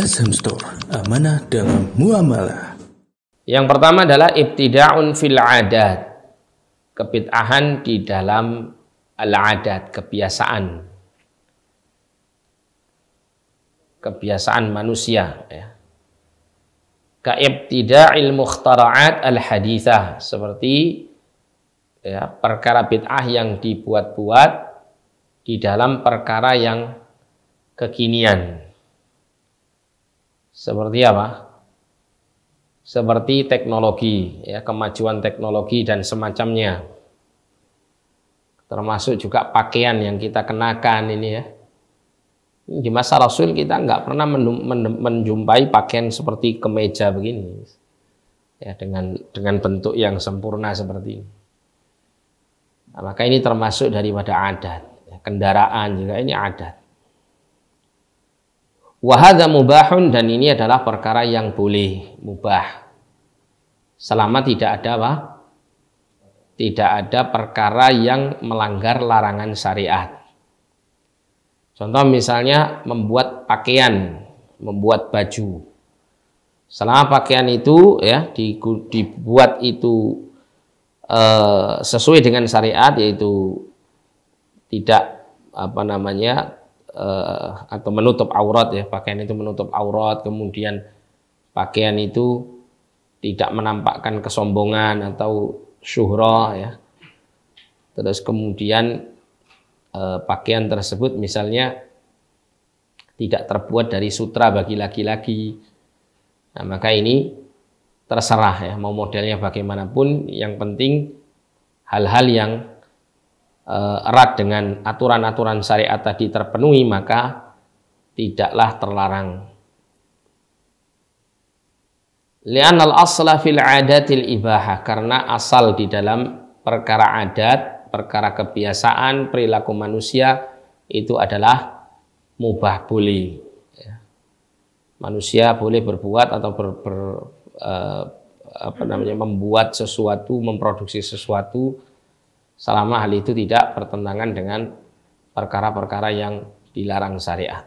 SM Store, amanah dalam muamalah. Yang pertama adalah ibtidaun fil adat. Kebid'ahan di dalam al-adat, kebiasaan. Kebiasaan manusia. Ya. Kaibtida'il mukhtara'at al-hadithah. Seperti ya, perkara bid'ah yang dibuat-buat di dalam perkara yang kekinian seperti apa? Seperti teknologi, ya, kemajuan teknologi dan semacamnya. Termasuk juga pakaian yang kita kenakan ini ya. Di masa Rasul kita nggak pernah menjumpai pakaian seperti kemeja begini. Ya, dengan dengan bentuk yang sempurna seperti ini. Nah, maka ini termasuk daripada adat. Ya, kendaraan juga ini adat. Wahada mubahun dan ini adalah perkara yang boleh mubah. Selama tidak ada apa? Tidak ada perkara yang melanggar larangan syariat. Contoh misalnya membuat pakaian, membuat baju. Selama pakaian itu ya dibuat itu eh, sesuai dengan syariat yaitu tidak apa namanya uh, atau menutup aurat ya pakaian itu menutup aurat kemudian pakaian itu tidak menampakkan kesombongan atau syuhrah ya terus kemudian uh, pakaian tersebut misalnya tidak terbuat dari sutra bagi laki-laki nah maka ini terserah ya mau modelnya bagaimanapun yang penting hal-hal yang Eh, erat dengan aturan-aturan syariat tadi terpenuhi maka tidaklah terlarang. Li'anal asla fil adatil ibahah karena asal di dalam perkara adat, perkara kebiasaan, perilaku manusia itu adalah mubah boleh. Ya. Manusia boleh berbuat atau ber, ber, eh, apa namanya membuat sesuatu, memproduksi sesuatu selama hal itu tidak bertentangan dengan perkara-perkara yang dilarang syariat.